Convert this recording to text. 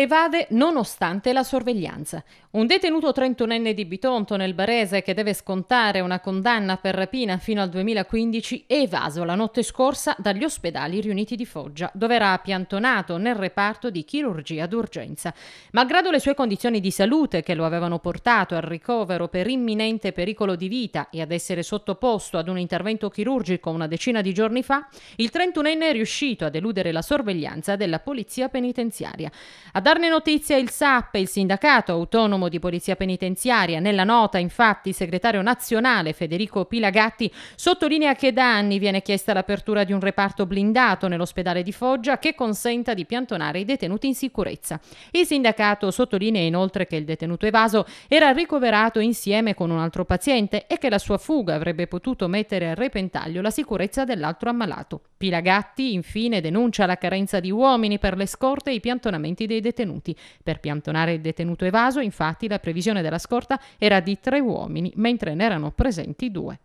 Evade nonostante la sorveglianza. Un detenuto trentunenne di Bitonto nel Barese che deve scontare una condanna per rapina fino al 2015 è evaso la notte scorsa dagli ospedali riuniti di Foggia, dove era piantonato nel reparto di chirurgia d'urgenza. Malgrado le sue condizioni di salute che lo avevano portato al ricovero per imminente pericolo di vita e ad essere sottoposto ad un intervento chirurgico una decina di giorni fa, il trentunenne è riuscito a deludere la sorveglianza della polizia penitenziaria. Ad darne notizia il SAP, il Sindacato Autonomo di Polizia Penitenziaria. Nella nota, infatti, il segretario nazionale Federico Pilagatti sottolinea che da anni viene chiesta l'apertura di un reparto blindato nell'ospedale di Foggia che consenta di piantonare i detenuti in sicurezza. Il sindacato sottolinea inoltre che il detenuto evaso era ricoverato insieme con un altro paziente e che la sua fuga avrebbe potuto mettere a repentaglio la sicurezza dell'altro ammalato. Pilagatti infine denuncia la carenza di uomini per le scorte e i piantonamenti dei detenuti. Per piantonare il detenuto evaso, infatti, la previsione della scorta era di tre uomini, mentre ne erano presenti due.